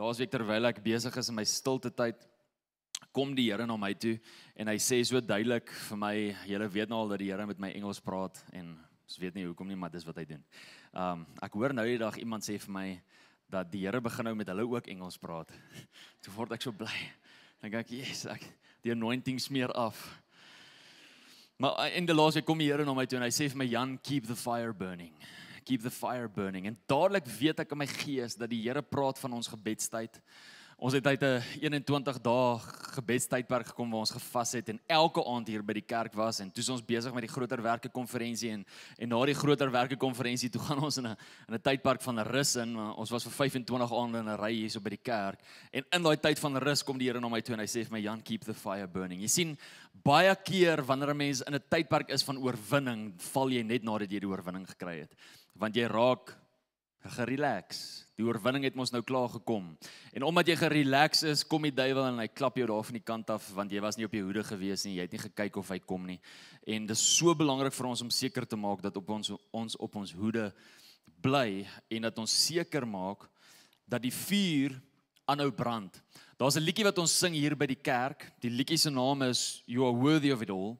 Laasweek terwyl ek besig is in my stilte tyd, kom die Here na my toe en hy sê so duidelik vir my, julle weet nou al dat die Here met my Engels praat en ek weet nie hoekom nie, maar dis wat hy doen. Ehm um, ek hoor nou die dag iemand sê vir my dat die Here begin nou met hulle ook Engels praat. Toe word ek so bly. Dan dink ek, "Jesus, ek die anointing smeer af." Maar in eh, die laaste kom die Here na my toe en hy sê vir my Jan, keep the fire burning. Keep the fire burning. En dadelik weet ek in my gees dat die Here praat van ons gebedstyd. Ons het uit 'n 21 dae gebedstydperk gekom waar ons gevas het en elke aand hier by die kerk was en toe's ons besig met die groter werke konferensie en en na die groter werke konferensie toe gaan ons in 'n in 'n tydpark van rus in. Ons was vir 25 aande in 'n ry hierso by die kerk en in daai tyd van rus kom die Here na my toe en hy sê vir my Jan keep the fire burning. Jy sien baie keer wanneer 'n mens in 'n tydpark is van oorwinning, val jy net nadat jy die oorwinning gekry het want jy raak Gerelax. Die oorwinning het mos nou klaar gekom. En omdat jy gerelax is, kom die duiwel en hy klap jou daar van die kant af want jy was nie op jou hoede gewees nie. Jy het nie gekyk of hy kom nie. En dit is so belangrik vir ons om seker te maak dat op ons ons op ons hoede bly en dat ons seker maak dat die vuur aanhou brand. Daar's 'n liedjie wat ons sing hier by die kerk. Die liedjie se naam is You are worthy of it all.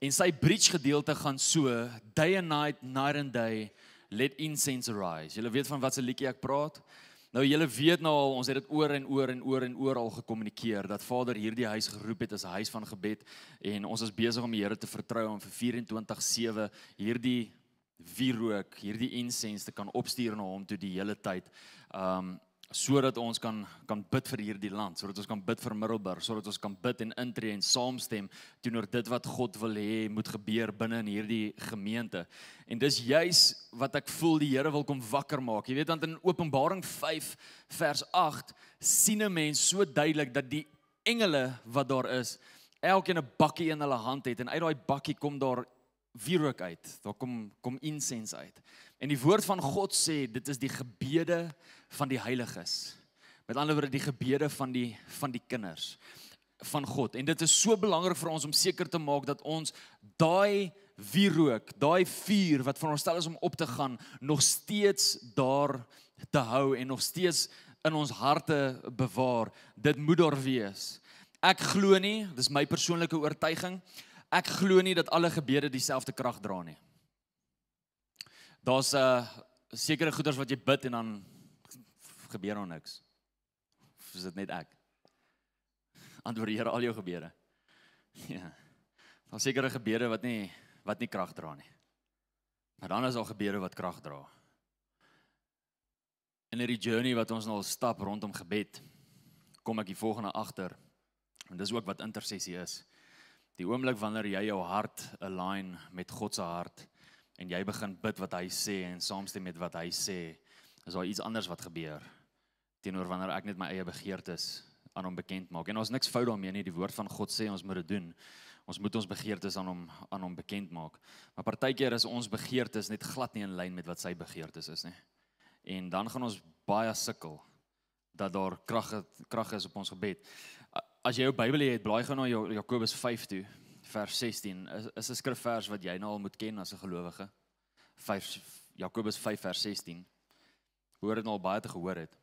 En sy bridge gedeelte gaan so: Day and night, night and day let incense rise. Julle weet van wat se liedjie ek praat? Nou julle weet nou al, ons het dit oor en oor en oor en oor al gekommunikeer dat Vader hierdie huis geroep het as 'n huis van gebed en ons is besig om die Here te vertrou om vir 24/7 hierdie wierook, hierdie incense te kan opstuur na hom toe die hele tyd. Um sodat ons kan kan bid vir hierdie land, sodat ons kan bid vir Middelburg, sodat ons kan bid en intree en saamstem teenoor dit wat God wil hê moet gebeur binne in hierdie gemeente. En dis juis wat ek voel die Here wil kom wakker maak. Jy weet want in Openbaring 5 vers 8 sien 'n mens so duidelik dat die engele wat daar is, elkeen 'n bakkie in hulle hand het en uit daai bakkie kom daar wierook uit. Daar kom kom insens uit. En die woord van God sê dit is die gebede van die heiliges. Met ander woorde die gebede van die van die kinders van God. En dit is so belangrik vir ons om seker te maak dat ons daai wierook, daai vuur wat van ons stel is om op te gaan, nog steeds daar te hou en nog steeds in ons harte bewaar. Dit moet daar wees. Ek glo nie, dis my persoonlike oortuiging, ek glo nie dat alle gebede dieselfde krag dra nie daar's 'n uh, eh, sekere goeders wat jy bid en dan gebeur daar niks. Is dit net ek? Antwoord die Here al jou gebede. Ja. Daar's sekere gebede wat nie wat nie krag dra nie. Maar dan is daar gebede wat krag dra. In hierdie journey wat ons nou al stap rondom gebed, kom ek die volgende agter. En dis ook wat intersessie is. Die oomblik wanneer jy jou hart align met God se hart, en jy begin bid wat hy sê en saamstem met wat hy sê, is daar iets anders wat gebeur teenoor wanneer ek net my eie begeertes aan hom bekend maak. En ons niks fout daarmee nie. Die woord van God sê ons moet dit doen. Ons moet ons begeertes aan hom aan hom bekend maak. Maar partykeer is ons begeertes net glad nie in lyn met wat sy begeertes is nie. En dan gaan ons baie sukkel dat daar krag krag is op ons gebed. As jy jou Bybel het, blaai gou na Jakobus 5 toe vers 16 is is 'n skrifvers wat jy nou al moet ken as 'n gelowige. 5 Jakobus 5 vers 16. Hoor dit nou al baie te gehoor het.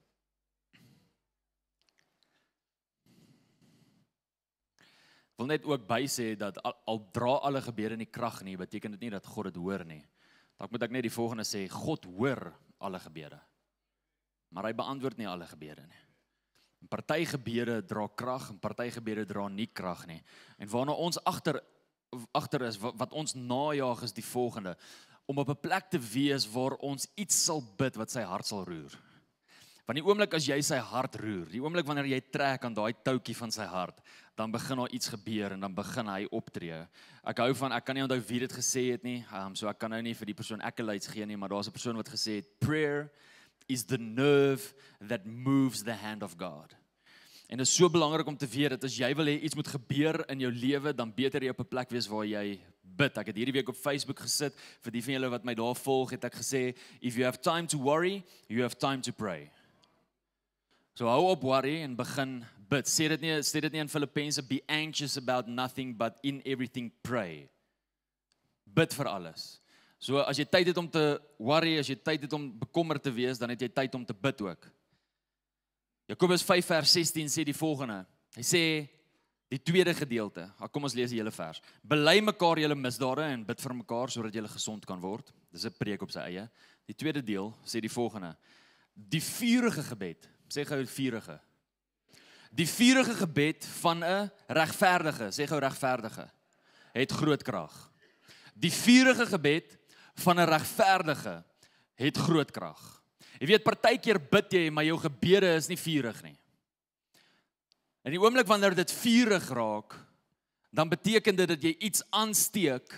Wil net ook by sê dat al, al dra alle gebede in die krag nie, beteken dit nie dat God dit hoor nie. Dalk moet ek net die volgende sê, God hoor alle gebede. Maar hy beantwoord nie alle gebede nie. En party gebede dra krag en party gebede dra nie krag nie. En waarna ons agter agter is wat, wat ons najaag is die volgende om op 'n plek te wees waar ons iets sal bid wat sy hart sal roer. Van die oomblik as jy sy hart roer, die oomblik wanneer jy trek aan daai toutjie van sy hart, dan begin daar iets gebeur en dan begin hy optree. Ek hou van ek kan nie onthou wie dit gesê het nie, um, so ek kan nou nie vir die persoon accolades gee nie, maar daar's 'n persoon wat gesê het prayer is the nerve that moves the hand of God. En dit is so belangrik om te weet dat as jy wil hê iets moet gebeur in jou lewe, dan beter jy op 'n plek wees waar jy bid. Ek het hierdie week op Facebook gesit vir die van julle wat my daar volg, het ek gesê if you have time to worry, you have time to pray. So hou op worry en begin bid. Sê dit nie, sê dit nie in Filippense be anxious about nothing but in everything pray. Bid vir alles. So as jy tyd het om te worry, as jy tyd het om bekommerd te wees, dan het jy tyd om te bid ook. Jakobus 5 vers 16 sê die volgende. Hy sê die tweede gedeelte. Ha kom ons lees die hele vers. Bely mekaar julle misdade en bid vir mekaar sodat julle gesond kan word. Dis 'n preek op sy eie. Die tweede deel sê die volgende. Die vurige gebed. Sê gou vurige. Die vurige gebed van 'n regverdige, sê gou regverdige, het groot krag. Die vurige gebed van 'n regverdige het groot krag. Jy weet partykeer bid jy maar jou gebede is nie vurig nie. In die oomblik wanneer dit vurig raak, dan beteken dit dat jy iets aansteek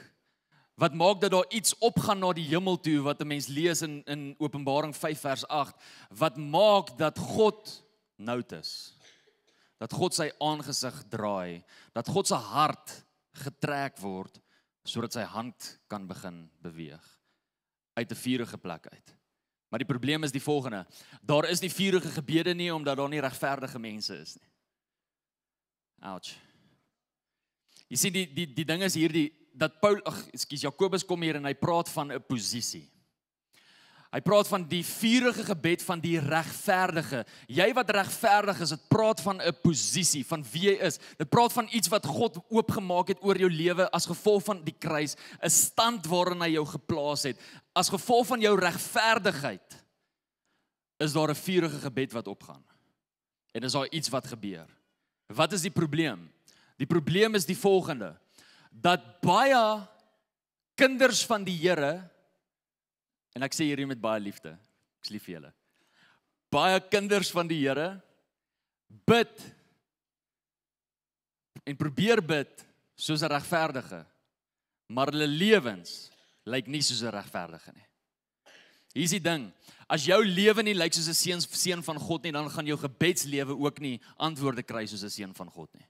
wat maak dat daar iets opgaan na die hemel toe wat 'n mens lees in in Openbaring 5 vers 8 wat maak dat God notus dat God sy aangesig draai, dat God se hart getrek word sodat sy hand kan begin beweeg uit 'n vuurige plek uit. Maar die probleem is die volgende. Daar is nie vuurige gebede nie omdat daar nie regverdige mense is nie. Ouch. Jy sien die die die ding is hierdie dat Paul, ag, ekskuus, Jakobus kom hier en hy praat van 'n posisie. Hy praat van die vurige gebed van die regverdige. Jy wat regverdig is, dit praat van 'n posisie, van wie jy is. Dit praat van iets wat God oopgemaak het oor jou lewe as gevolg van die kruis, 'n stand waarin hy jou geplaas het. As gevolg van jou regverdigheid is daar 'n vurige gebed wat opgaan. En is daar iets wat gebeur? Wat is die probleem? Die probleem is die volgende: dat baie kinders van die Here En ek sê hierdie met baie liefde. Ek's lief vir julle. Baie kinders van die Here bid en probeer bid soos 'n regverdige, maar hulle lewens lyk nie soos 'n regverdige nie. Hier's die ding. As jou lewe nie lyk soos 'n seun seun van God nie, dan gaan jou gebedslewe ook nie antwoorde kry soos 'n seun van God nie.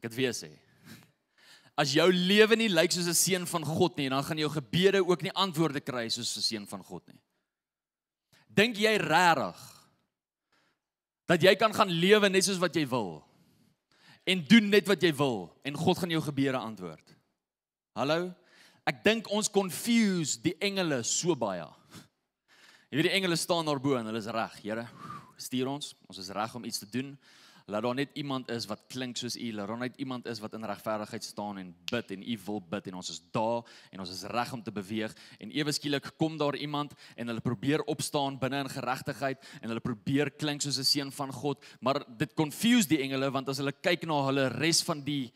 Ek het weer sê as jou lewe nie lyk soos 'n seun van God nie, dan gaan jou gebede ook nie antwoorde kry soos 'n seun van God nie. Dink jy regtig dat jy kan gaan lewe net soos wat jy wil en doen net wat jy wil en God gaan jou gebede antwoord? Hallo? Ek dink ons confuse die engele so baie. Jy weet die engele staan daarbo en hulle is reg, Here, stuur ons. Ons is reg om iets te doen. Laat daar net iemand is wat klink soos U. Laat daar net iemand is wat in regverdigheid staan en bid en U wil bid en ons is daar en ons is reg om te beweeg en ewe skielik kom daar iemand en hulle probeer opstaan binne in geregtigheid en hulle probeer klink soos 'n seun van God, maar dit confuse die engele want as hulle kyk na hulle res van die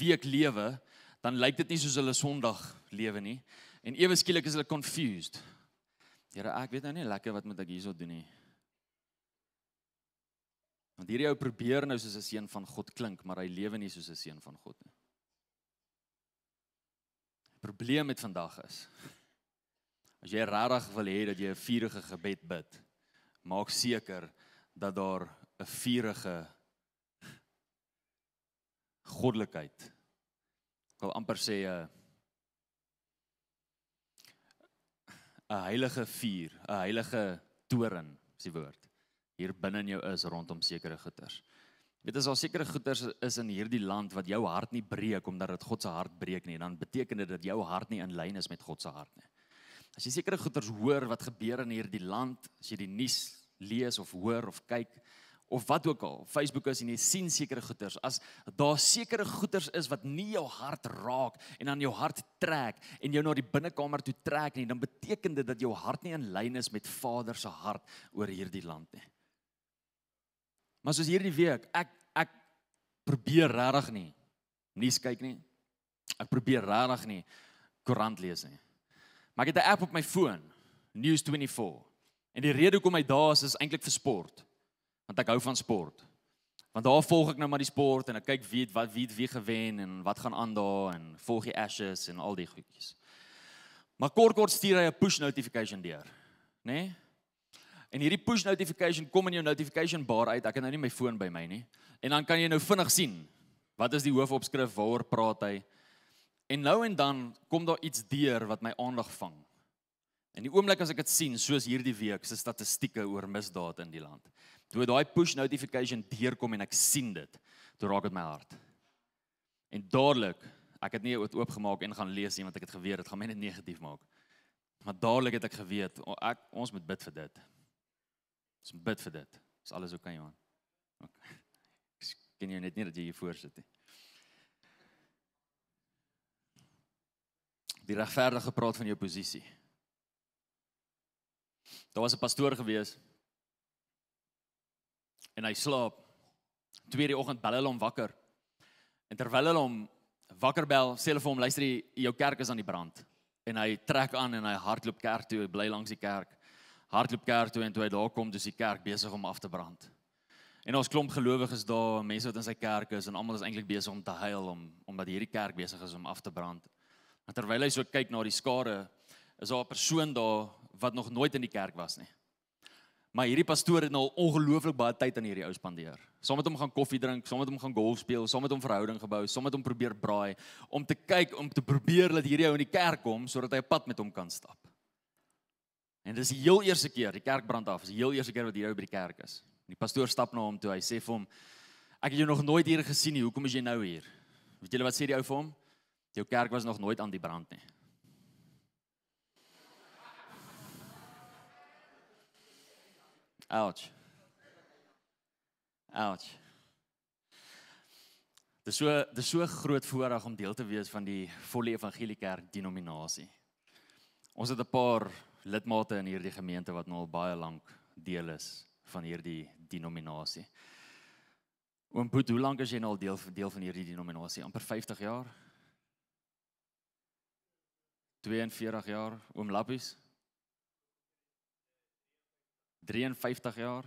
week lewe, dan lyk dit nie soos hulle Sondag lewe nie. En ewe skielik is hulle confused. Here, ek weet nou nie lekker wat moet ek hierso doen nie. Want hierdie ou probeer nou soos 'n seun van God klink, maar hy lewe nie soos 'n seun van God nie. Die probleem met vandag is as jy regtig wil hê dat jy 'n vuurige gebed bid, maak seker dat daar 'n vuurige goddelikheid. Ek wil amper sê 'n 'n heilige vuur, 'n heilige toren, is die woord hier binne in jou is rondom sekere goeders. Dit is al sekere goeders is in hierdie land wat jou hart nie breek omdat dit God se hart breek nie en dan beteken dit dat jou hart nie in lyn is met God se hart nie. As jy sekere goeders hoor wat gebeur in hierdie land, as jy die nuus lees of hoor of kyk of wat ook al, Facebook is en jy sien sekere goeders, as daar sekere goeders is wat nie jou hart raak en dan jou hart trek en jou na die binnekamer toe trek nie, dan beteken dit dat jou hart nie in lyn is met Vader se hart oor hierdie land nie. Maar soos hierdie week, ek ek probeer regtig nie nuus kyk nie. Ek probeer regtig nie koerant lees nie. Maar ek het 'n app op my foon, News24. En die rede hoekom ek daar is is eintlik vir sport. Want ek hou van sport. Want daar volg ek nou maar die sport en ek kyk wie het wat wie het wie gewen en wat gaan aan daar en volg die Ashes en al die goedjies. Maar kort kort stuur hy 'n push notification deur, né? Nee? En hierdie push notification kom in jou notification bar uit. Ek het nou nie my foon by my nie. En dan kan jy nou vinnig sien wat is die hoofopskrif, waaroor praat hy? En nou en dan kom daar iets deur wat my aandag vang. In die oomblik as ek dit sien, soos hierdie week se statistieke oor misdaad in die land. Toe daai push notification deurkom en ek sien dit, toe raak dit my hart. En dadelik, ek het nie dit oopgemaak en gaan lees nie want ek het geweet dit gaan my net negatief maak. Maar dadelik het ek geweet, ek ons moet bid vir dit. Ons bid vir dit. Is alles oukei, okay, Johan? Okay. Ek ken jou net nie dat jy hier voor sit nie. Die regverdige praat van jou posisie. Daar was 'n pastoor gewees en hy slaap. Tweede die oggend bel hulle hom wakker. En terwyl hulle hom wakker bel, sê hulle vir hom: "Luister, jou kerk is aan die brand." En hy trek aan en hy hardloop kerk toe, bly langs die kerk hardloop kerk toe en toe hy daar kom, dis die kerk besig om af te brand. En ons klomp gelowiges daar, mense wat in sy kerk is en almal is eintlik besig om te huil om omdat hierdie kerk besig is om af te brand. Maar terwyl hy so kyk na die skare, is daar 'n persoon daar wat nog nooit in die kerk was nie. Maar hierdie pastoor het nou ongelooflik baie tyd aan hierdie ou spandeer. Saam met hom gaan koffie drink, saam met hom gaan golf speel, saam met hom verhouding gebou, saam met hom probeer braai om te kyk om te probeer dat hierdie ou in die kerk kom sodat hy 'n pad met hom kan stap. En dis die heel eerste keer die kerk brand af. Dis die heel eerste keer wat hier by die kerk is. En die pastoor stap na nou hom toe. Hy sê vir hom: "Ek het jou nog nooit hier gesien nie. Hoekom is jy nou hier?" Weet julle wat sê die ou vir hom? "Jou kerk was nog nooit aan die brand nie." Ouch. Ouch. Dit is so dit is so groot voorreg om deel te wees van die volle evangeliese kerk denominasie. Ons het 'n paar lidmate in hierdie gemeente wat nou al baie lank deel is van hierdie denominasie. Oom Boet, hoe lank is jy nou al deel deel van hierdie denominasie? amper 50 jaar. 42 jaar, oom Lappies. 53 jaar.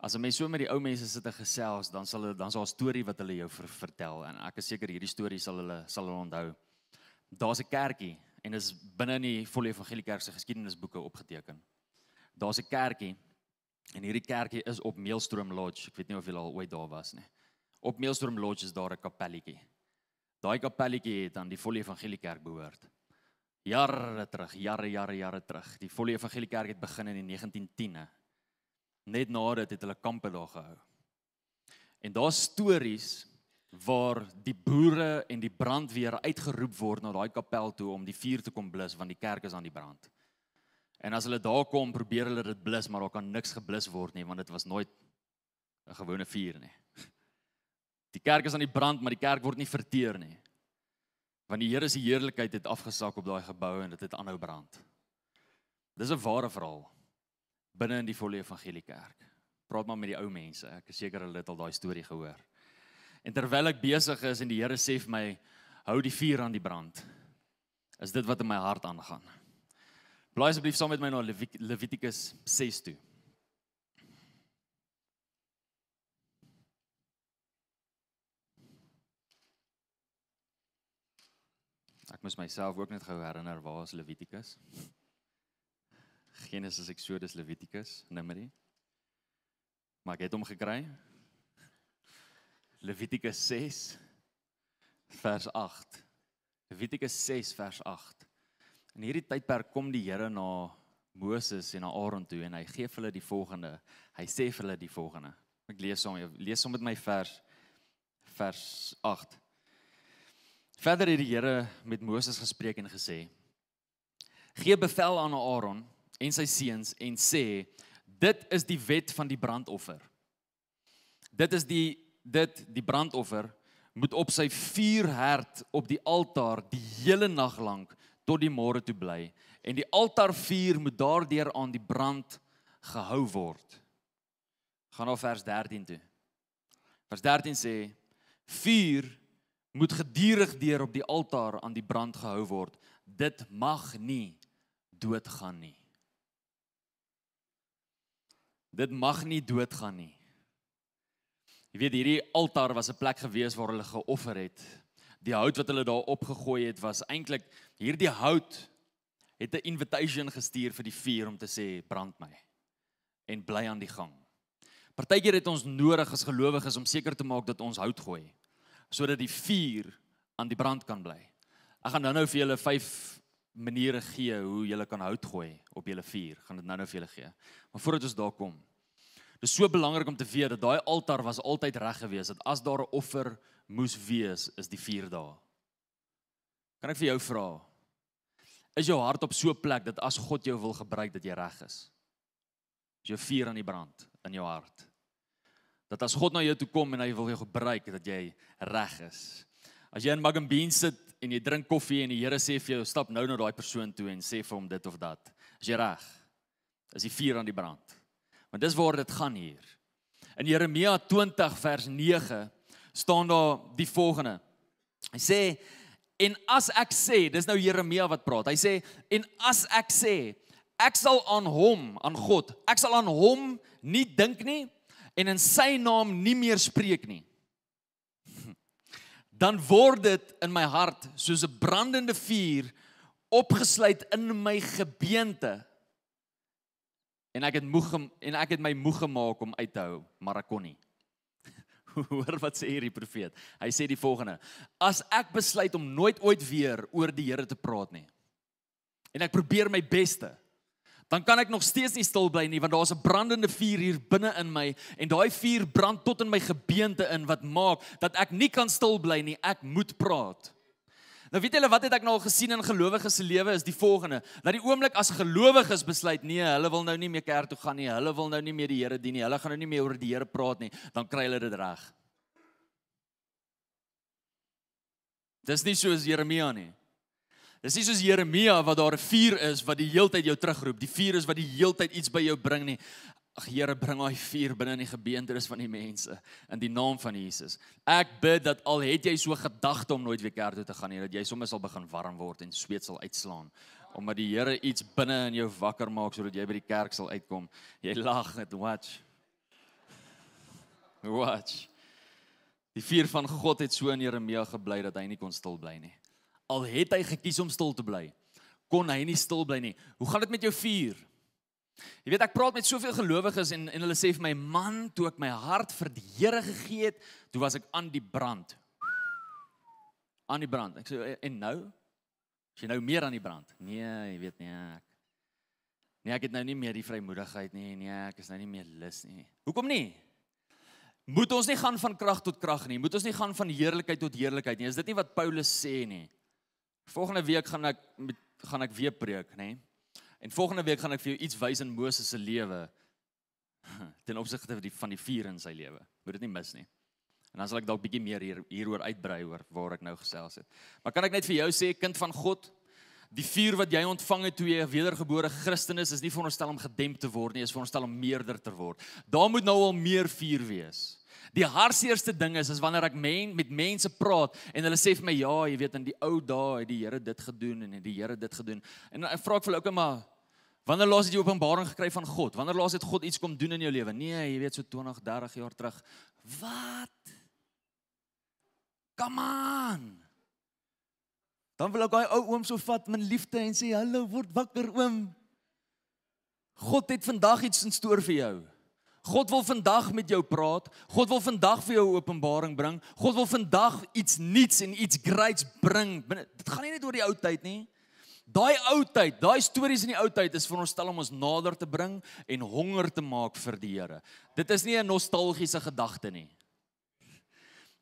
As jy mens so met die ou mense sit te gesels, dan sal hulle dan sal 'n storie wat hulle jou ver, vertel en ek is seker hierdie storie sal hulle sal hulle onthou. Daar's 'n kerkie en is binne in die volle evangelie se geskiedenisboeke opgeteken. Daar's 'n kerkie en hierdie kerkie is op Meelstroom Lodge. Ek weet nie of jy al ooit daar was nie. Op Meelstroom Lodge is daar 'n kapelletjie. Daai kapelletjie het aan die volle evangelie kerk behoort. Jare terug, jare jare jare terug. Die volle evangelie kerk het begin in die 1910e. Net nadat het hulle kampe daar gehou. En daar's stories waar die boere en die brandweer uitgeroep word na daai kapel toe om die vuur te kom blus want die kerk is aan die brand. En as hulle daar kom, probeer hulle dit blus, maar daar kan niks geblus word nie want dit was nooit 'n gewone vuur nie. Die kerk is aan die brand, maar die kerk word nie verteer nie. Want die Here se heerlikheid het afgesak op daai gebou en dit het aanhou brand. Dis 'n ware verhaal binne in die volle evangelie kerk. Praat maar met die ou mense, ek is seker hulle het al daai storie gehoor. En terwyl ek besig is en die Here sê vir my hou die vuur aan die brand. Is dit wat in my hart aangaan. Blaai asseblief saam met my na Levitikus 6 toe. Ek moet myself ook net gou herinner waar is Levitikus? Genesis, Exodus, Levitikus, Numeri. Maar ek het hom gekry. Levitikus 6 vers 8. Levitikus 6 vers 8. In hierdie tydperk kom die Here na Moses en na Aaron toe en hy gee vir hulle die volgende. Hy sê vir hulle die volgende. Ek lees hom, lees hom met my vers vers 8. Verder het die Here met Moses gespreek en gesê: Gee bevel aan Aaron en sy seuns en sê: Dit is die wet van die brandoffer. Dit is die dit die brandoffer moet op sy vuur hert op die altaar die hele nag lank tot die môre toe bly en die altaar vuur moet daardeur aan die brand gehou word. Gaan na vers 13 toe. Vers 13 sê vuur moet gedurig deur op die altaar aan die brand gehou word. Dit mag nie doodgaan nie. Dit mag nie doodgaan nie. Jy weet hierdie altaar was 'n plek gewees waar hulle geoffer het. Die hout wat hulle daar opgegooi het was eintlik hierdie hout het 'n invitation gestuur vir die vuur om te sê brand my en bly aan die gang. Partykeer het ons nodig as gelowiges om seker te maak dat ons hout gooi sodat die vuur aan die brand kan bly. Ek gaan nou-nou vir julle 5 maniere gee hoe julle kan hout gooi op julle vuur. Gaan dit nou-nou vir julle gee. Maar voordat ons daar kom, Dit is so belangrik om te weet dat daai altaar was altyd reg gewees dat as daar 'n offer moes wees, is die 4 dae. Kan ek vir jou vra? Is jou hart op so 'n plek dat as God jou wil gebruik dat jy reg is? Is jou vuur aan die brand in jou hart? Dat as God na jou toe kom en hy wil jou gebruik dat jy reg is. As jy in Mug and Bean sit en jy drink koffie en die Here sê vir jou stap nou na daai persoon toe en sê vir hom dit of dat, is jy reg? Is die vuur aan die brand? Want dis waar dit gaan hier. In Jeremia 20 vers 9 staan daar die volgende. Hy sê en as ek sê, dis nou Jeremia wat praat. Hy sê en as ek sê, ek sal aan hom, aan God, ek sal aan hom nie dink nie en in sy naam nie meer spreek nie. Dan word dit in my hart soos 'n brandende vuur opgesluit in my gebeente En ek het moeg en ek het my moeg gemaak om uit te hou, maar ek kon nie. Hoor wat sê hierdie profeet. Hy sê die volgende: As ek besluit om nooit ooit weer oor die Here te praat nie. En ek probeer my beste Dan kan ek nog steeds nie stil bly nie want daar's 'n brandende vuur hier binne in my en daai vuur brand tot in my gebeente in wat maak dat ek nie kan stil bly nie ek moet praat. Nou weet julle wat het ek nou al gesien in gelowiges se lewe is die volgende. Dat die oomblik as gelowiges besluit nee, hulle wil nou nie meer kerk toe gaan nie. Hulle wil nou nie meer die Here dien nie. Hulle gaan nou nie meer oor die Here praat nie. Dan kry hulle dit reg. Dis nie soos Jeremia nie. Dis nie soos Jeremia wat daar 'n vuur is wat die heeltyd jou terugroep. Die vuur is wat die heeltyd iets by jou bring nie. Ag Here, bring daai vuur binne in die gebeenteres van die mense in die naam van Jesus. Ek bid dat al het jy so gedagte om nooit weer kerk toe te gaan nie, dat jy sommer sal begin warm word en sweet sal uitslaan omdat die Here iets binne in jou wakker maak sodat jy by die kerk sal uitkom. Jy lag net, watch. Watch. Die vuur van God het so in Jeremia gebly dat hy nie kon stil bly nie. Al het hy gekies om stil te bly, kon hy nie stil bly nie. Hoe gaan dit met jou vuur? Jy weet ek praat met soveel gelowiges en en hulle sê vir my man, toe ek my hart vir die Here gegee het, toe was ek aan die brand. Aan die brand. Ek sê eh, en nou? Is jy nou meer aan die brand? Nee, jy weet nie ek. Nee, ek het nou nie meer die vrymoedigheid nie. Nee, ek is nou nie meer lus nie. Hoekom nie? Moet ons nie gaan van krag tot krag nie. Moet ons nie gaan van heerlikheid tot heerlikheid nie. Is dit nie wat Paulus sê nie? Volgende week gaan ek met gaan ek weer preek, nê? Nee? En volgende week gaan ek vir jou iets wys in Moses se lewe ten opsigte van die van die vuur in sy lewe. Moet dit nie mis nie. En dan sal ek dalk bietjie meer hier hieroor uitbrei oor waar ek nou gesels het. Maar kan ek net vir jou sê kind van God, die vuur wat jy ontvang het toe jy 'n wedergebore Christen is, is nie veronderstel om gedemp te word nie, is veronderstel om meerder te word. Daar moet nou al meer vuur wees. Die hartseerste ding is as wanneer ek men, met mense praat en hulle sê vir my ja, jy weet in die ou dae het die Here dit gedoen en het die Here dit gedoen. En ek vra ek vir hulle ook maar wanneer laas het jy openbaring gekry van God? Wanneer laas het God iets kom doen in jou lewe? Nee, jy weet so 20, 30 jaar terug. Wat? Come on. Dan wil ek daai ou oom so vat met liefde en sê hallo, word wakker oom. God het vandag iets instoor vir jou. God wil vandag met jou praat. God wil vandag vir jou openbaring bring. God wil vandag iets nuuts en iets greats bring. Dit gaan nie net oor die ou tyd nie. Daai ou tyd, daai stories in die ou tyd is vir ons stel om ons nader te bring en honger te maak vir die Here. Dit is nie 'n nostalgiese gedagte nie.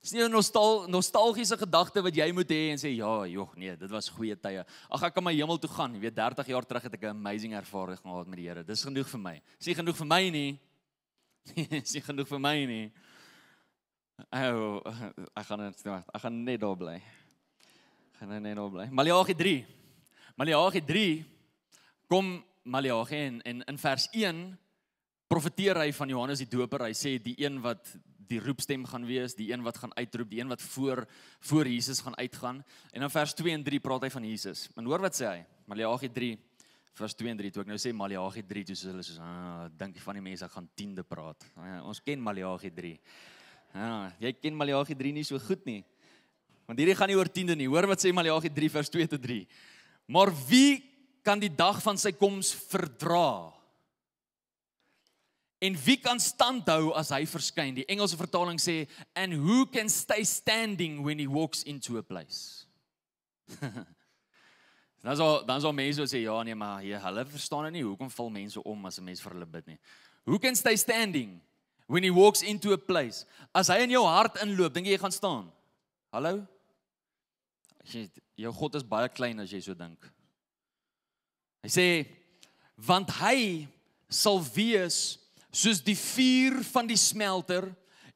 Dis nie 'n nostal nostalgiese gedagte wat jy moet hê en sê ja, jog, nee, dit was goeie tye. Ag ek kan my hemel toe gaan. Jy weet 30 jaar terug het ek 'n amazing ervaring gehad met die Here. Dis genoeg vir my. Dis nie genoeg vir my nie is nie genoeg vir my nie. Ou, oh, ek gaan net wag. Ek gaan net daar bly. Gaan net daar bly. Maleagi 3. Maleagi 3 kom Maleagi en, en in vers 1 profeteer hy van Johannes die Doper. Hy sê die een wat die roepstem gaan wees, die een wat gaan uitroep, die een wat voor voor Jesus gaan uitgaan. En dan vers 2 en 3 praat hy van Jesus. En hoor wat sê hy? Maleagi 3 vers 2 en 3 toe ek nou sê Maleagi 3 toe soos hulle soos ah, dink van die mense ek gaan 10de praat. Ah, ons ken Maleagi 3. Ah, ja, jy ken Maleagi 3 nie so goed nie. Want hierdie gaan nie oor 10de nie. Hoor wat sê Maleagi 3 vers 2 tot 3. Maar wie kan die dag van sy koms verdra? En wie kan standhou as hy verskyn? Die Engelse vertaling sê, "And who can stay standing when he walks into a place?" Dan sal dan sal mense sê ja nee maar jy hulle verstaan nie hoekom val mense om as 'n mens vir hulle bid nie. Hoe kan jy standing when he walks into a place? As hy in jou hart inloop, dink jy jy gaan staan? Hallo? Jy jou God is baie klein as jy so dink. Hy sê want hy sal wees soos die vuur van die smelter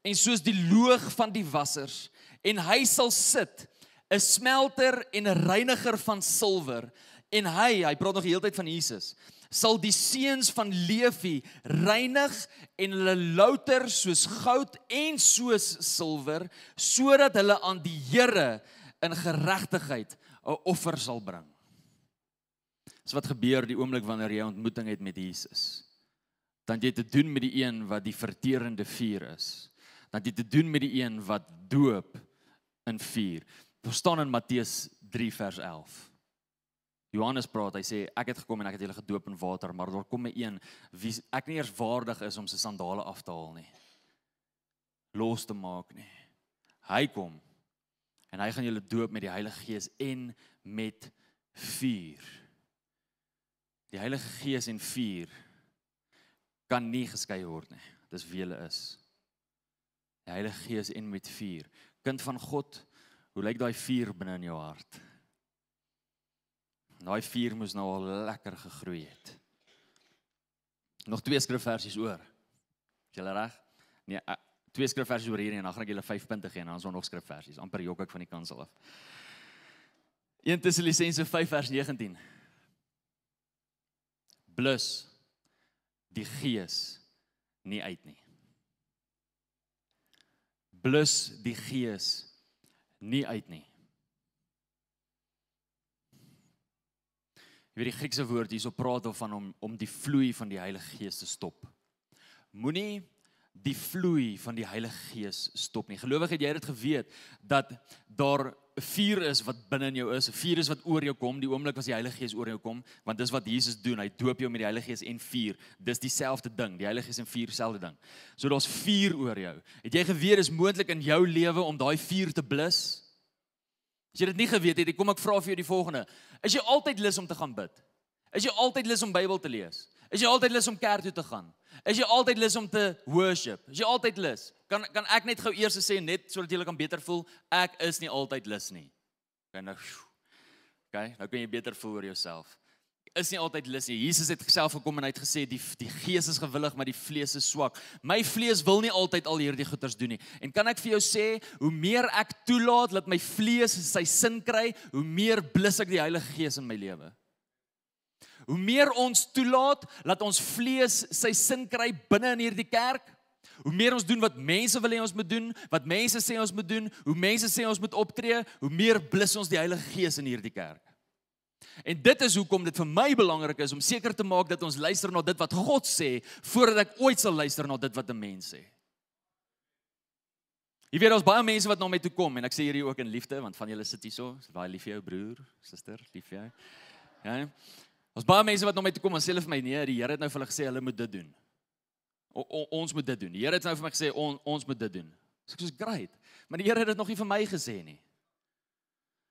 en soos die loog van die wassers en hy sal sit 'n smelter en 'n reiniger van silwer en hy, hy praat nog die hele tyd van Jesus, sal die seuns van Lewi reinig en hulle louter soos goud en soos silwer sodat hulle aan die Here in geregtigheid 'n offer sal bring. Dis so wat gebeur die oomblik wanneer jy ontmoeting het met Jesus. Dan jy te doen met die een wat die verterende vuur is. Dan jy te doen met die een wat doop in vuur. Daar staan in Matteus 3 vers 11. Johannes praat, hy sê ek het gekom en ek het julle gedoop in water, maar daar kom 'n een wie ek nie eers waardig is om sy sandale af te haal nie. Los te maak nie. Hy kom en hy gaan julle doop met die Heilige Gees en met vuur. Die Heilige Gees en vuur kan nie geskei word nie. Dis wie hulle is. Die Heilige Gees en met vuur. Kind van God Hoe lyk daai vuur binne in jou hart? Daai vuur moes nou al lekker gegroei het. Nog twee skrifversies oor. Is jy reg? Nee, a, eh, twee skrifversies oor hierdie en dan gaan ek julle 5 punte gee en dan is daar nog skrifversies. Amper jok ek van die kansel af. 1 Tessalonisense 5 vers 19. Blus die gees nie uit nie. Blus die gees nie nie uit nie. Jy weet die Griekse woord hierso praat of van om om die vloei van die Heilige Gees te stop. Moenie die vloei van die Heilige Gees stop nie. Gelowig het jy dit geweet dat daar 'n vuur is wat binne in jou is, 'n vuur is wat oor jou kom, die oomblik as die Heilige Gees oor jou kom, want dis wat Jesus doen. Hy doop jou met die Heilige Gees en vuur. Dis dieselfde ding, die Heilige Gees en vuur, selfde ding. So daar's vuur oor jou. Het jy geweet dis moontlik in jou lewe om daai vuur te blus? As jy dit nie geweet het nie, kom ek vra vir jou die volgende. Is jy altyd lus om te gaan bid? Is jy altyd lus om Bybel te lees? Is jy altyd lus om kerk toe te gaan? Is jy altyd lus om te worship? Is jy altyd lus? Kan kan ek net gou eers sê net sodat julle kan beter voel, ek is nie altyd lus nie. Kan nou OK, nou kan jy beter voel oor jouself. Is nie altyd lus nie. Jesus het self gekom en hy het gesê die die gees is gewillig, maar die vlees is swak. My vlees wil nie altyd al hierdie goeders doen nie. En kan ek vir jou sê, hoe meer ek toelaat dat my vlees sy sin kry, hoe meer blus ek die Heilige Gees in my lewe. Hoe meer ons toelaat dat ons vlees sy sin kry binne in hierdie kerk, hoe meer ons doen wat mense wil hê ons moet doen, wat mense sê ons moet doen, hoe mense sê ons moet optree, hoe meer blus ons die Heilige Gees in hierdie kerk. En dit is hoekom dit vir my belangrik is om seker te maak dat ons luister na dit wat God sê voordat ek ooit sal luister na dit wat 'n mens sê. Jy weet daar's baie mense wat na my toe kom en ek sê hierdie ook in liefde want van julle sit hierso, baie lief vir jou broer, suster, lief vir jou. Ja. Ons baie mense wat na my toe kom en sê hulle vir my nee, die Here het nou vir hulle gesê hulle moet dit doen. O, o, ons moet dit doen. Die Here het nou vir my gesê on, ons moet dit doen. So ek sê great. Maar die Here het dit nog nie vir my gesê nie.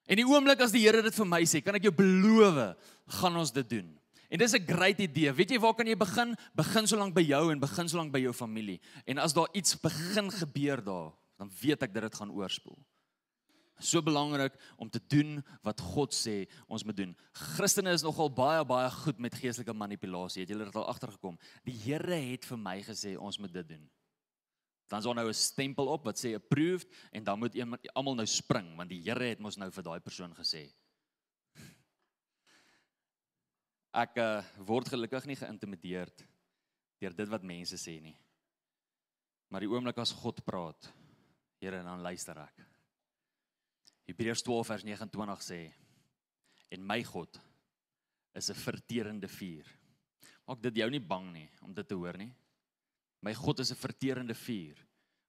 En die oomblik as die Here dit vir my sê, kan ek jou beloof, gaan ons dit doen. En dis 'n great idee. Weet jy waar kan jy begin? Begin solank by jou en begin solank by jou familie. En as daar iets begin gebeur daar, dan weet ek dat dit gaan oorspoel so belangrik om te doen wat God sê ons moet doen. Christene is nogal baie baie goed met geestelike manipulasie. Het julle dit al agtergekom? Die Here het vir my gesê ons moet dit doen. Dan sou nou 'n stempel op wat sê approved en dan moet almal nou spring want die Here het mos nou vir daai persoon gesê. Ek uh, word gelukkig nie geïntimideer deur dit wat mense sê nie. Maar die oomblik as God praat, Here, dan luister ek. Hebreërs 12 vers 29 sê en my God is 'n verterende vuur. Maak dit jou nie bang nie om dit te hoor nie. My God is 'n verterende vuur.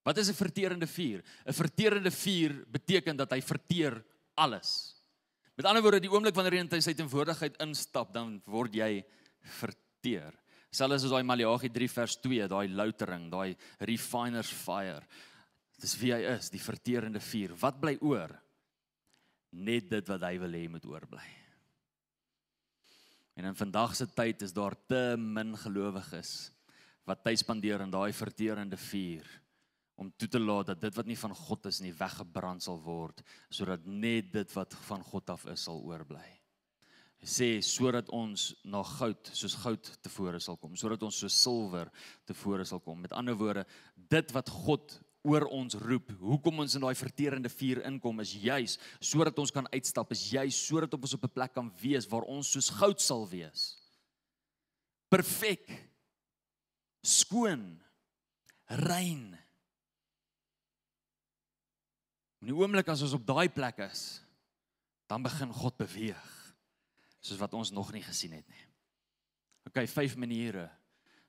Wat is 'n verterende vuur? 'n Verterende vuur beteken dat hy verteer alles. Met ander woorde, die oomblik wanneer jy in sy teenwoordigheid instap, dan word jy verteer. Selfs as daai Maleagi 3 vers 2, daai loutering, daai refiner's fire. Dis wie hy is, die verterende vuur. Wat bly oor? net dit wat hy wil hê moet oorbly. En in vandag se tyd is daar te min gelowiges wat tyd spandeer in daai verterende vuur om toe te laat dat dit wat nie van God is nie weggebrand sal word sodat net dit wat van God af is sal oorbly. Hy sê sodat ons na goud soos goud tevore sal kom, sodat ons soos silwer tevore sal kom. Met ander woorde, dit wat God oor ons roep. Hoekom ons in daai verterende vuur inkom is juis sodat ons kan uitstap, is juis sodat ons op 'n plek kan wees waar ons soos goud sal wees. Perfek. Skoon. Rein. In die oomblik as ons op daai plek is, dan begin God beweeg soos wat ons nog nie gesien het nie. OK, vyf maniere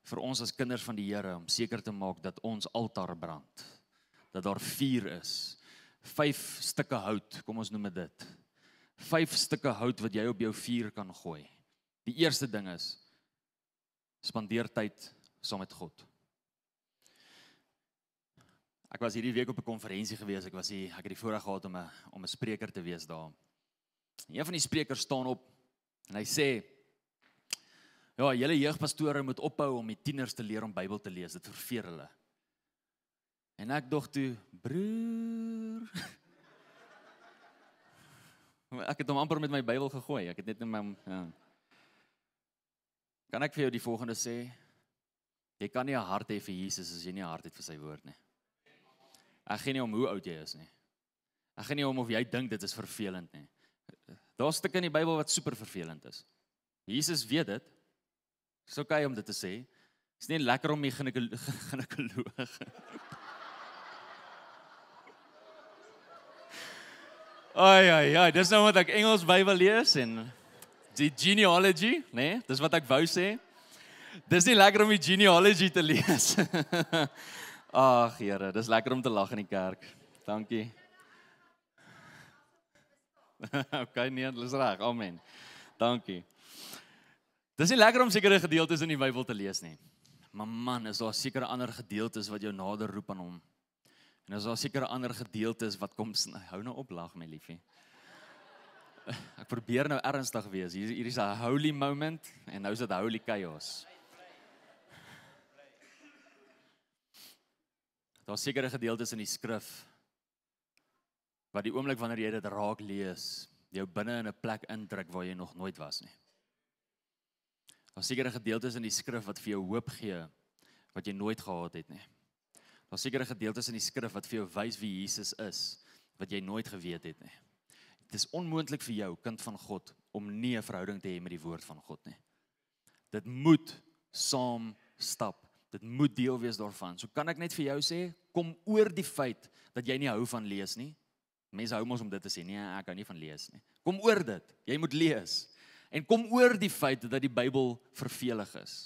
vir ons as kinders van die Here om seker te maak dat ons altaar brand dat daar vuur is. 5 stukke hout, kom ons noem dit. 5 stukke hout wat jy op jou vuur kan gooi. Die eerste ding is spandeer tyd saam met God. Ek was hierdie week op 'n konferensie gewees. Ek was hier, ek het die voorreg gehad om 'n om 'n spreker te wees daar. En een van die sprekers staan op en hy sê: "Ja, julle jeugpastore moet ophou om die tieners te leer om Bybel te lees. Dit verveer hulle." En ek dog toe, broer. ek het hom amper met my Bybel gegooi. Ek het net in my ja. Kan ek vir jou die volgende sê? Jy kan nie 'n hart hê vir Jesus as jy nie 'n hart het vir sy woord nie. Ek gee nie om hoe oud jy is nie. Ek gee nie om of jy dink dit is vervelend nie. Daar's stukke in die Bybel wat super vervelend is. Jesus weet dit. Dis oukei okay om dit te sê. Dit is nie lekker om die ginekoloog Ai ai ai, dis nou wat ek Engels Bybel lees en die genealogy, né? Nee, dis wat ek wou sê. Dis nie lekker om die genealogy te lees. Ag, Here, dis lekker om te lag in die kerk. Dankie. okay, nee, dis reg. Amen. Dankie. Dis nie lekker om sekere gedeeltes in die Bybel te lees nie. Maar man, is daar sekere ander gedeeltes wat jou nader roep aan hom? En as daar seker ander gedeeltes wat kom hou nou op lag my liefie. Ek probeer nou ernstig wees. Hier hier is 'n holy moment en nou is dit holy chaos. Daar sekerre gedeeltes in die skrif wat die oomblik wanneer jy dit raak lees, jou binne in 'n plek indruk waar jy nog nooit was nie. Daar sekerre gedeeltes in die skrif wat vir jou hoop gee wat jy nooit gehad het nie. Daar sekerre gedeeltes in die skrif wat vir jou wys wie Jesus is wat jy nooit geweet het nie. Dit is onmoontlik vir jou kind van God om nie 'n verhouding te hê met die woord van God nie. Dit moet saam stap. Dit moet deel wees daarvan. So kan ek net vir jou sê, kom oor die feit dat jy nie hou van lees nie. Mense hou mos om dit te sê, nee, ek hou nie van lees nie. Kom oor dit. Jy moet lees. En kom oor die feit dat die Bybel vervelig is.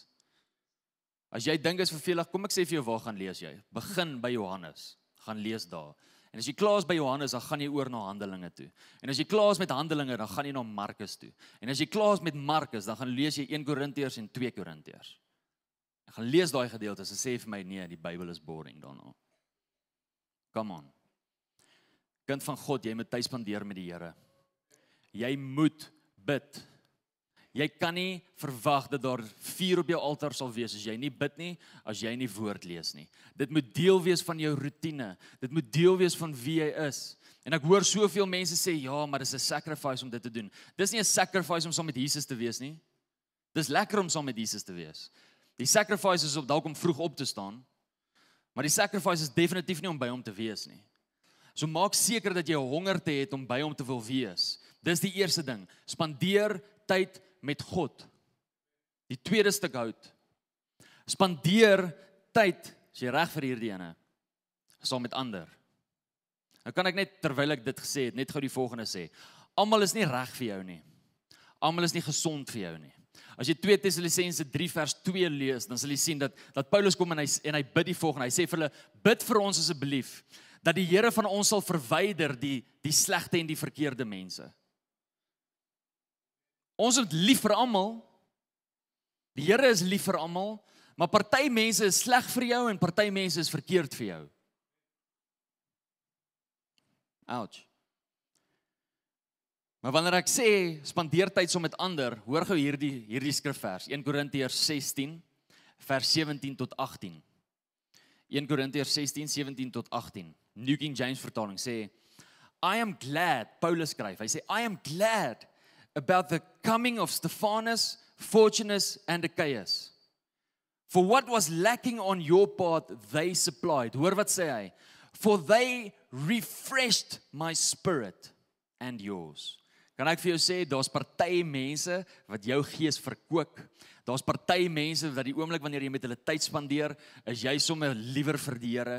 As jy dink is vervelig, kom ek sê vir jou waar gaan lees jy? Begin by Johannes. Gaan lees daar. En as jy klaar is by Johannes, dan gaan jy oor na Handelinge toe. En as jy klaar is met Handelinge, dan gaan jy na Markus toe. En as jy klaar is met Markus, dan gaan lees jy 1 Korintiërs en 2 Korintiërs. Ek gaan lees daai gedeeltes en sê vir my nee, die Bybel is boring daarna. Come on. Kind van God, jy moet tyd spandeer met die Here. Jy moet bid. Jy kan nie verwag dat daar vuur op jou altaar sal wees as jy nie bid nie, as jy nie woord lees nie. Dit moet deel wees van jou rotine. Dit moet deel wees van wie jy is. En ek hoor soveel mense sê, "Ja, maar dis 'n sacrifice om dit te doen." Dis nie 'n sacrifice om saam met Jesus te wees nie. Dis lekker om saam met Jesus te wees. Die sacrifice is om dalk om vroeg op te staan. Maar die sacrifice is definitief nie om by hom te wees nie. So maak seker dat jy honger te het om by hom te wil wees. Dis die eerste ding. Spandeer tyd met God. Die tweede stuk hout. Spandeer tyd as jy reg vir hierdie ene saam met ander. Nou kan ek net terwyl ek dit gesê het, net gou die volgende sê. Almal is nie reg vir jou nie. Almal is nie gesond vir jou nie. As jy 2 Tessalonisense 3 vers 2 lees, dan sal jy sien dat dat Paulus kom en hy en hy bid die volgende. Hy sê vir hulle, bid vir ons asseblief dat die Here van ons sal verwyder die die slegte en die verkeerde mense. Ons is lief vir almal. Die Here is lief vir almal, maar party mense is sleg vir jou en party mense is verkeerd vir jou. Ouch. Maar wanneer ek sê spandeer tyd saam so met ander, hoor gou hierdie hierdie skrifvers, 1 Korintiërs 16 vers 17 tot 18. 1 Korintiërs 16 17 tot 18. New King James vertaling sê I am glad Paulus skryf. Hy sê I am glad about the coming of Stephanus, Fortunus, and Achaeus. For what was lacking on your part, they supplied. Hoor wat sê hy? For they refreshed my spirit and yours. Kan ek vir jou sê, daar's party mense wat jou gees verkoop. Daar's party mense wat die oomblik wanneer jy met hulle tyd spandeer, is jy sommer liewer vir die Here,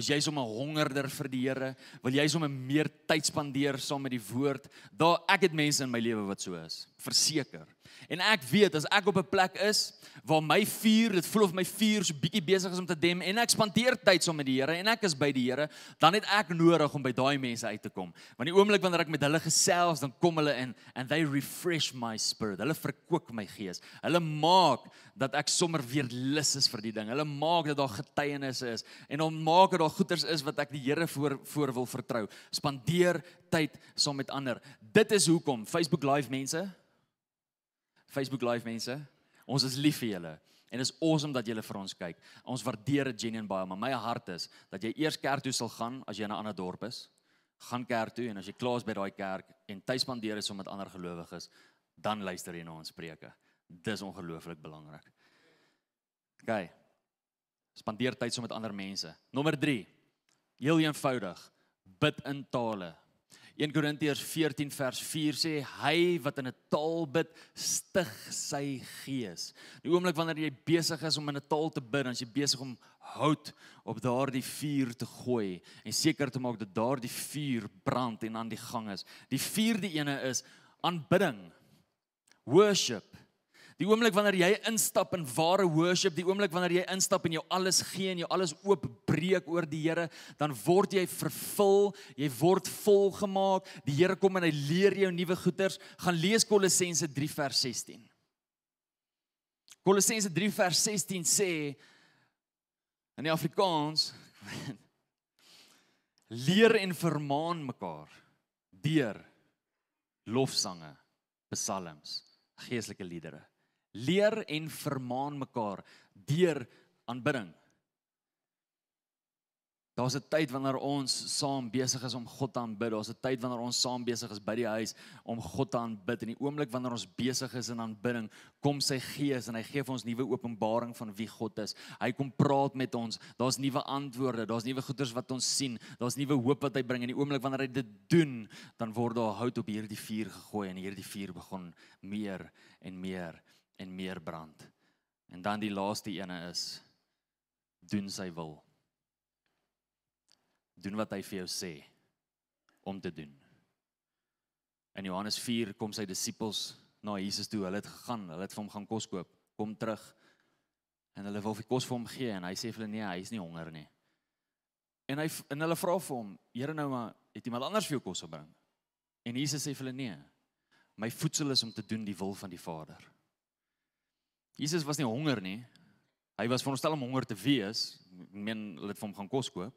is jy sommer hongerder vir die Here, wil jy sommer meer tyd spandeer saam met die woord. Daar ek het mense in my lewe wat so is, verseker. En ek weet as ek op 'n plek is waar my vuur, dit voel of my vuur so bietjie besig is om te dem en ek spandeer tyd saam met die Here en ek is by die Here, dan het ek nodig om by daai mense uit te kom. Want die oomblik wanneer ek met hulle gesels, dan kom hulle in and they refresh my spirit. Hulle verkoop my gees. Hulle maak dat ek sommer weer lus is vir die ding. Hulle maak dat daar getuienisse is en hom maak dat daar goeders is wat ek die Here voor voor wil vertrou. Spandeer tyd saam met ander. Dit is hoekom Facebook Live mense Facebook Live mense, ons is lief vir julle en dit is awesome dat julle vir ons kyk. Ons waardeer dit genuen baie, maar my hart is dat jy eers kerk toe sal gaan as jy in 'n ander dorp is. Gaan kerk toe en as jy klaar is by daai kerk en tyd spandeer is om met ander gelowiges, dan luister jy na ons preke. Dis ongelooflik belangrik. OK. Spandeer tyd saam so met ander mense. Nommer 3. Heel eenvoudig, bid in tale. 1 Korintiërs 14 vers 4 sê hy wat in 'n taal bid stig sy gees. Die oomblik wanneer jy besig is om in 'n taal te bid, dan is jy besig om hout op daardie vuur te gooi en seker te maak dat daardie vuur brand en aan die gang is. Die vierde ene is aanbidding. Worship. Die oomblik wanneer jy instap in ware worship, die oomblik wanneer jy instap en jou alles gee en jou alles oopbreek oor die Here, dan word jy vervul, jy word volgemaak. Die Here kom en hy leer jou nuwe goeders. Gaan lees Kolossense 3 vers 16. Kolossense 3 vers 16 sê in die Afrikaans leer en vermaan mekaar deur lofsange, psalms, geestelike liedere leer en vermaan mekaar deur aanbidding. Daar's 'n tyd wanneer ons saam besig is om God te aanbid. Daar's 'n tyd wanneer ons saam besig is by die huis om God te aanbid. In die oomblik wanneer ons besig is in aanbidding, kom sy Gees en hy gee vir ons nuwe openbaring van wie God is. Hy kom praat met ons. Daar's nuwe antwoorde, daar's nuwe goeders wat ons sien, daar's nuwe hoop wat hy bring. In die oomblik wanneer hy dit doen, dan word daar hout op hierdie vuur gegooi en hierdie vuur begin meer en meer en meer brand. En dan die laaste ene is doen sy wil. Doen wat hy vir jou sê om te doen. In Johannes 4 kom sy disippels na Jesus toe. Hulle het gegaan, hulle het vir hom gaan kos koop. Kom terug. En hulle wil vir kos vir hom gee en hy sê vir hulle nee, hy is nie honger nie. En hy en hulle vra vir hom, Here nou maar, het iemand anders vir jou kos gebring? En Jesus sê vir hulle nee. My voedsel is om te doen die wil van die Vader. Jesus was nie honger nie. Hy was veronderstel om honger te wees. Ek meen hulle het vir hom gaan kos koop.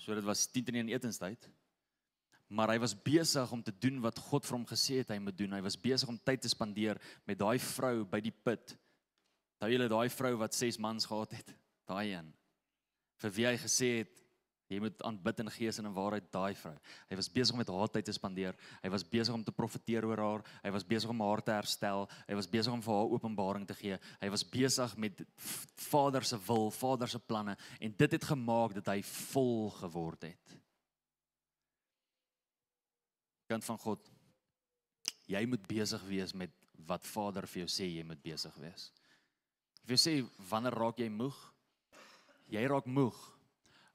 So dit was 10 teen 1 etenstyd. Maar hy was besig om te doen wat God vir hom gesê het hy moet doen. Hy was besig om tyd te spandeer met daai vrou by die put. Daai julle daai vrou wat 6 mans gehad het. Daai een. Vir wie hy gesê het Jy moet aanbid in gees en in waarheid daai vrou. Hy was besig om met haar tyd te spandeer. Hy was besig om te profeteer oor haar. Hy was besig om haar te herstel. Hy was besig om vir haar openbaring te gee. Hy was besig met Vader se wil, Vader se planne en dit het gemaak dat hy vol geword het. Kind van God, jy moet besig wees met wat Vader vir jou sê jy moet besig wees. Ek wil sê wanneer raak jy moeg? Jy raak moeg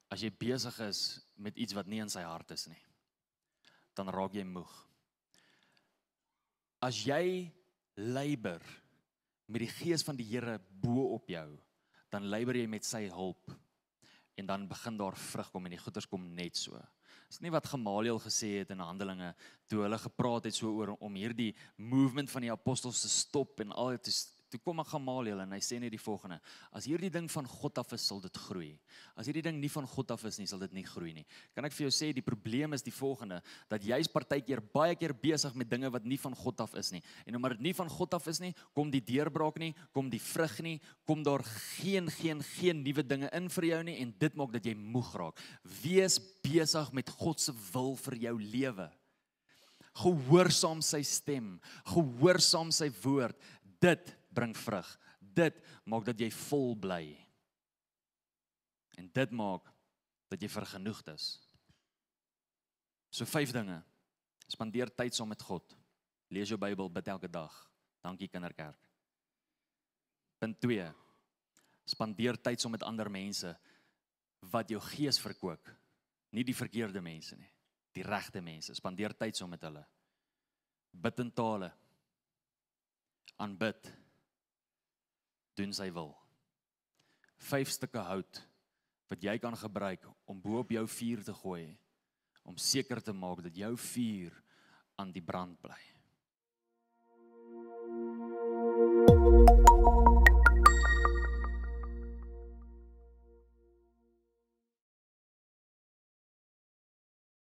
as jy besig is met iets wat nie in sy hart is nie, dan raak jy moeg. As jy labor met die gees van die Here bo op jou, dan labor jy met sy hulp en dan begin daar vrug kom en die goeders kom net so. Dis nie wat Gamaliel gesê het in Handelinge toe hulle gepraat het so oor om hierdie movement van die apostels te stop en al dit Toe kom ek gemaal julle en hy sê net die volgende: As hierdie ding van God af is, sal dit groei. As hierdie ding nie van God af is nie, sal dit nie groei nie. Kan ek vir jou sê die probleem is die volgende dat jy's partykeer baie keer besig met dinge wat nie van God af is nie. En omdat dit nie van God af is nie, kom die deurbraak nie, kom die vrug nie, kom daar geen geen geen nuwe dinge in vir jou nie en dit maak dat jy moeg raak. Wees besig met God se wil vir jou lewe. Gehoorsaam sy stem, gehoorsaam sy woord. Dit bring vrug. Dit maak dat jy vol bly. En dit maak dat jy vergenoegd is. So vyf dinge. Spandeer tyd saam met God. Lees jou Bybel bid elke dag. Dankie kinderkerk. Punt 2. Spandeer tyd saam met ander mense wat jou gees verkoop. Nie die verkeerde mense nie, die regte mense. Spandeer tyd saam met hulle. Bid in tale. Aanbid doen sy wil. Vyf stukke hout wat jy kan gebruik om bo op jou vuur te gooi om seker te maak dat jou vuur aan die brand bly. Thank you